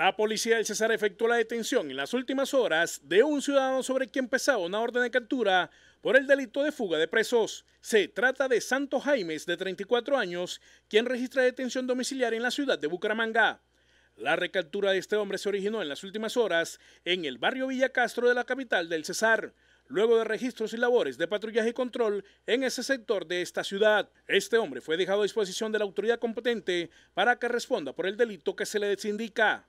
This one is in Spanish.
La policía del Cesar efectuó la detención en las últimas horas de un ciudadano sobre quien pesaba una orden de captura por el delito de fuga de presos. Se trata de Santo Jaimes, de 34 años, quien registra detención domiciliaria en la ciudad de Bucaramanga. La recaptura de este hombre se originó en las últimas horas en el barrio Villa Castro de la capital del Cesar, luego de registros y labores de patrullaje y control en ese sector de esta ciudad. Este hombre fue dejado a disposición de la autoridad competente para que responda por el delito que se le desindica.